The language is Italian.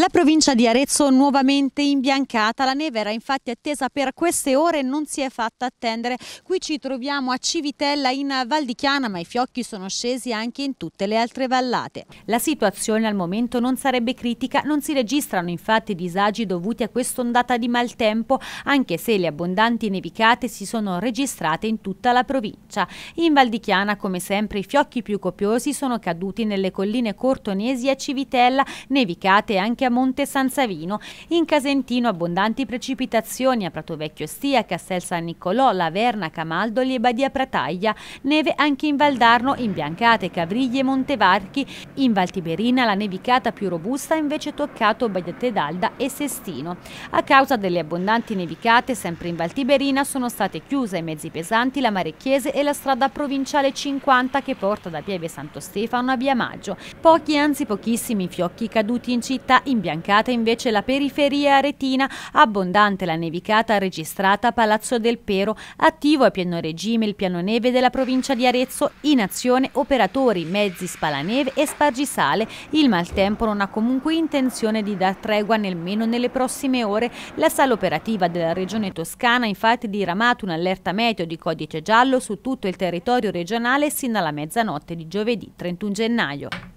La provincia di Arezzo nuovamente imbiancata, la neve era infatti attesa per queste ore e non si è fatta attendere. Qui ci troviamo a Civitella in Val di Chiana ma i fiocchi sono scesi anche in tutte le altre vallate. La situazione al momento non sarebbe critica, non si registrano infatti disagi dovuti a quest'ondata di maltempo anche se le abbondanti nevicate si sono registrate in tutta la provincia. In Val di Chiana come sempre i fiocchi più copiosi sono caduti nelle colline cortonesi a Civitella, nevicate anche a Monte San Savino. In Casentino abbondanti precipitazioni a Pratovecchio Stia, Castel San Nicolò, Laverna, Camaldoli e Badia Prataglia. Neve anche in Valdarno, in Biancate, Cavriglie e Montevarchi. In Valtiberina la nevicata più robusta ha invece toccato Bagliate d'Alda e Sestino. A causa delle abbondanti nevicate, sempre in Valtiberina sono state chiuse i mezzi pesanti la Marecchiese e la strada provinciale 50 che porta da Pieve Santo Stefano a Via Maggio. Pochi, anzi pochissimi fiocchi caduti in città in imbiancata invece la periferia aretina, abbondante la nevicata registrata a Palazzo del Pero, attivo a pieno regime il piano neve della provincia di Arezzo, in azione operatori, mezzi spalaneve e spargisale. Il maltempo non ha comunque intenzione di dar tregua nemmeno nelle prossime ore. La sala operativa della regione toscana ha infatti diramato un'allerta meteo di codice giallo su tutto il territorio regionale sin dalla mezzanotte di giovedì 31 gennaio.